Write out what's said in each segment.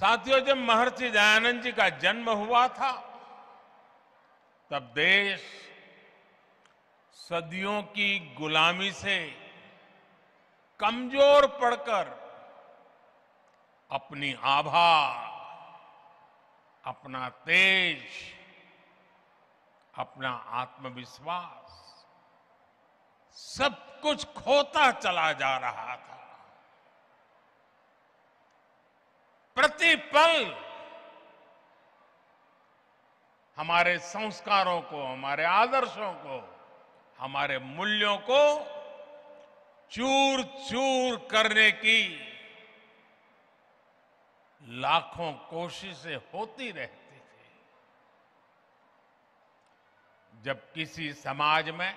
साथियों जब महर्षि दयानंद जी का जन्म हुआ था तब देश सदियों की गुलामी से कमजोर पड़कर अपनी आभा अपना तेज अपना आत्मविश्वास सब कुछ खोता चला जा रहा था प्रतिपल हमारे संस्कारों को हमारे आदर्शों को हमारे मूल्यों को चूर चूर करने की लाखों कोशिशें होती रहती थी जब किसी समाज में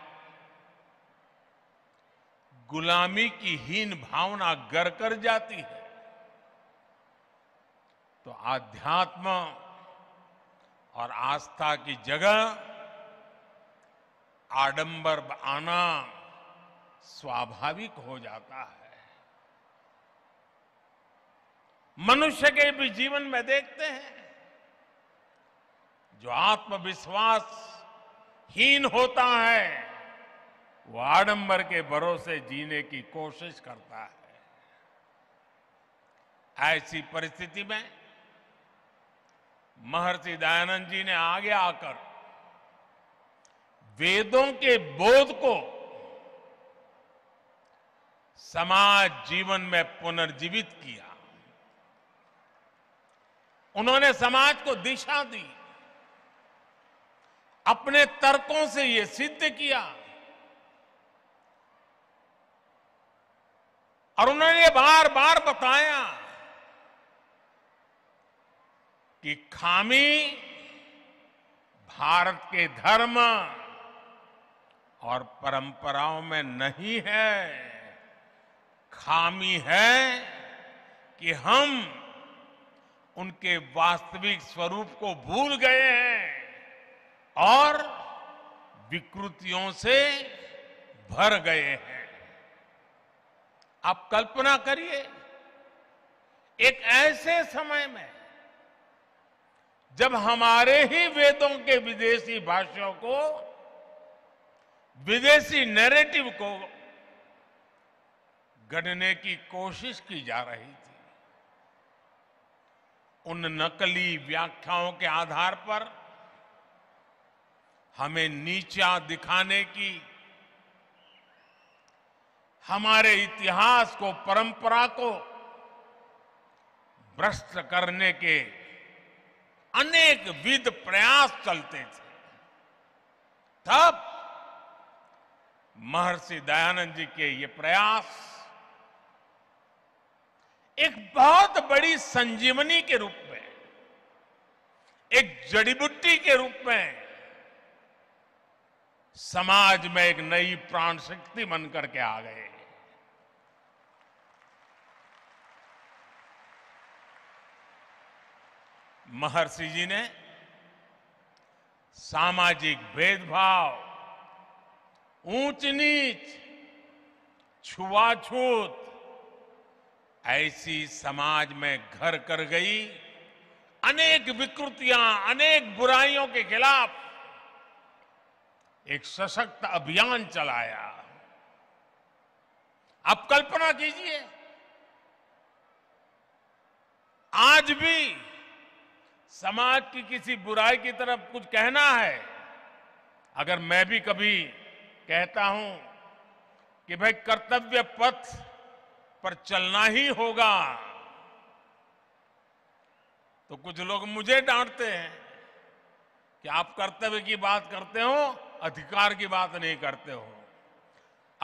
गुलामी की हीन भावना गर कर जाती है तो आध्यात्म और आस्था की जगह आडंबर आना स्वाभाविक हो जाता है मनुष्य के भी जीवन में देखते हैं जो आत्मविश्वास हीन होता है वो आडंबर के भरोसे जीने की कोशिश करता है ऐसी परिस्थिति में महर्षि दयानंद जी ने आगे आकर वेदों के बोध को समाज जीवन में पुनर्जीवित किया उन्होंने समाज को दिशा दी अपने तर्कों से ये सिद्ध किया और उन्होंने बार बार बताया कि खामी भारत के धर्म और परंपराओं में नहीं है खामी है कि हम उनके वास्तविक स्वरूप को भूल गए हैं और विकृतियों से भर गए हैं आप कल्पना करिए एक ऐसे समय में जब हमारे ही वेदों के विदेशी भाषाओं को विदेशी नैरेटिव को गढ़ने की कोशिश की जा रही थी उन नकली व्याख्याओं के आधार पर हमें नीचा दिखाने की हमारे इतिहास को परंपरा को भ्रष्ट करने के अनेक विध प्रयास चलते थे तब महर्षि दयानंद जी के ये प्रयास एक बहुत बड़ी संजीवनी के रूप में एक जड़ी बुट्टी के रूप में समाज में एक नई प्राण शक्ति बनकर के आ गए महर्षि जी ने सामाजिक भेदभाव ऊंच नीच छुआछूत ऐसी समाज में घर कर गई अनेक विकृतियां अनेक बुराइयों के खिलाफ एक सशक्त अभियान चलाया आप कल्पना कीजिए आज भी समाज की किसी बुराई की तरफ कुछ कहना है अगर मैं भी कभी कहता हूं कि भाई कर्तव्य पथ पर चलना ही होगा तो कुछ लोग मुझे डांटते हैं कि आप कर्तव्य की बात करते हो अधिकार की बात नहीं करते हो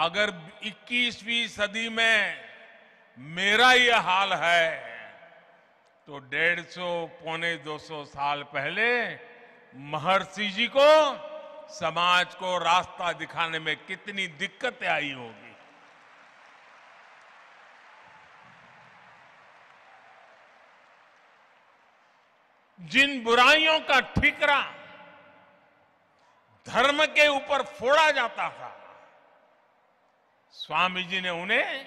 अगर 21वीं सदी में मेरा यह हाल है तो डेढ़ सौ पौने दो सौ साल पहले महर्षि जी को समाज को रास्ता दिखाने में कितनी दिक्कतें आई होगी जिन बुराइयों का ठिकरा धर्म के ऊपर फोड़ा जाता था स्वामी जी ने उन्हें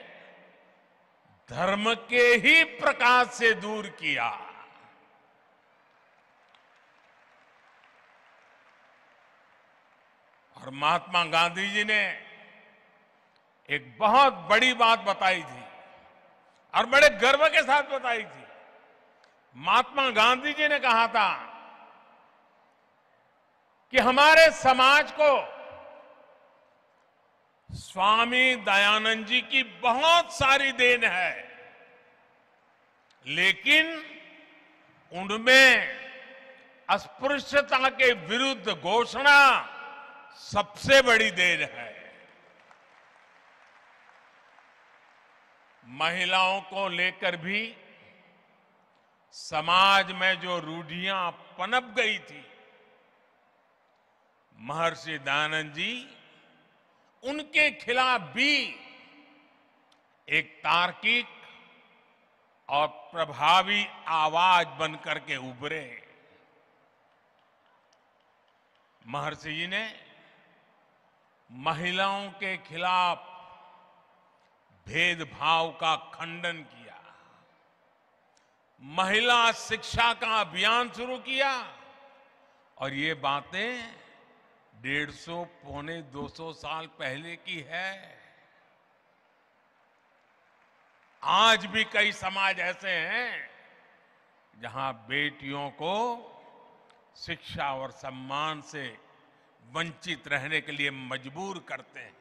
धर्म के ही प्रकाश से दूर किया और महात्मा गांधी जी ने एक बहुत बड़ी बात बताई थी और बड़े गर्व के साथ बताई थी महात्मा गांधी जी ने कहा था कि हमारे समाज को स्वामी दयानंद जी की बहुत सारी देन है लेकिन उनमें अस्पृश्यता के विरुद्ध घोषणा सबसे बड़ी देन है महिलाओं को लेकर भी समाज में जो रूढ़ियां पनप गई थी महर्षि दयानंद जी उनके खिलाफ भी एक तार्किक और प्रभावी आवाज बनकर के उभरे महर्षि जी ने महिलाओं के खिलाफ भेदभाव का खंडन किया महिला शिक्षा का अभियान शुरू किया और ये बातें डेढ़ सौ पौने दो सौ साल पहले की है आज भी कई समाज ऐसे हैं जहां बेटियों को शिक्षा और सम्मान से वंचित रहने के लिए मजबूर करते हैं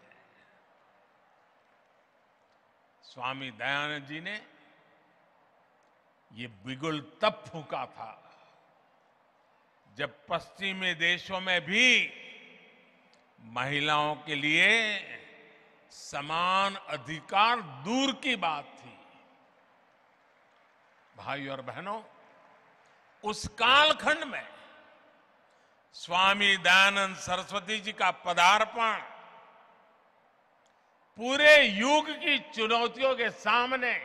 स्वामी दयानंद जी ने ये बिगुल तब फूका था जब पश्चिमी देशों में भी महिलाओं के लिए समान अधिकार दूर की बात थी भाई और बहनों उस कालखंड में स्वामी दयानंद सरस्वती जी का पदार्पण पूरे युग की चुनौतियों के सामने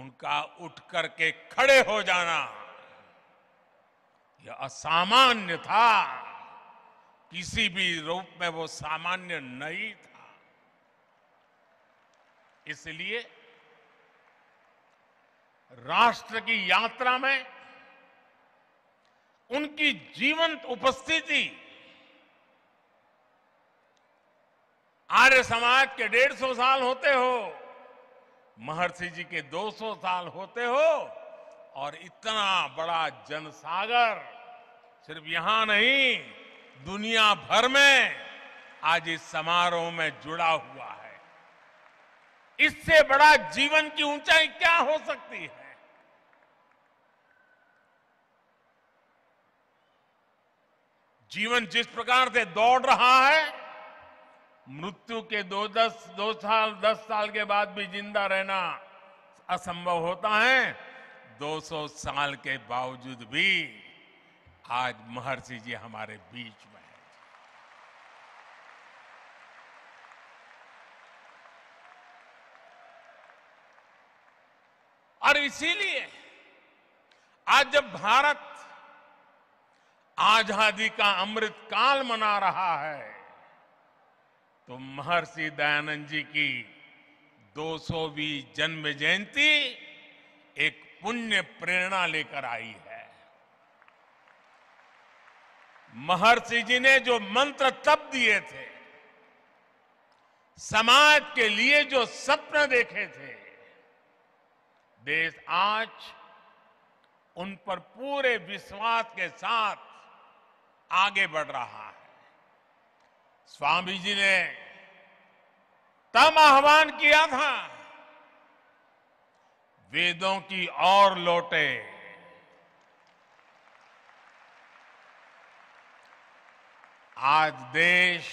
उनका उठ करके खड़े हो जाना यह असामान्य था किसी भी रूप में वो सामान्य नहीं था इसलिए राष्ट्र की यात्रा में उनकी जीवंत उपस्थिति आर्य समाज के डेढ़ सौ साल होते हो महर्षि जी के दो सौ साल होते हो और इतना बड़ा जनसागर सिर्फ यहां नहीं दुनिया भर में आज इस समारोह में जुड़ा हुआ है इससे बड़ा जीवन की ऊंचाई क्या हो सकती है जीवन जिस प्रकार से दौड़ रहा है मृत्यु के दो दस दो साल दस साल के बाद भी जिंदा रहना असंभव होता है 200 साल के बावजूद भी आज महर्षि जी हमारे बीच में है और इसीलिए आज जब भारत आजादी का अमृत काल मना रहा है तो महर्षि दयानंद जी की 200वीं जन्म जयंती एक पुण्य प्रेरणा लेकर आई है महर्षि जी ने जो मंत्र तप दिए थे समाज के लिए जो सपने देखे थे देश आज उन पर पूरे विश्वास के साथ आगे बढ़ रहा है स्वामी जी ने तब आह्वान किया था वेदों की ओर लौटे आज देश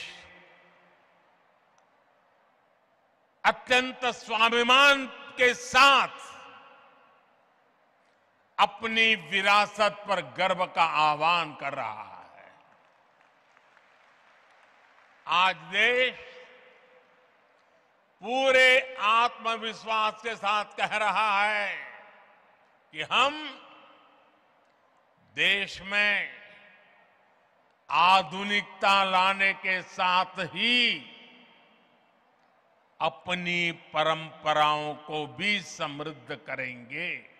अत्यंत स्वाभिमान के साथ अपनी विरासत पर गर्व का आह्वान कर रहा है आज देश पूरे आत्मविश्वास के साथ कह रहा है कि हम देश में आधुनिकता लाने के साथ ही अपनी परंपराओं को भी समृद्ध करेंगे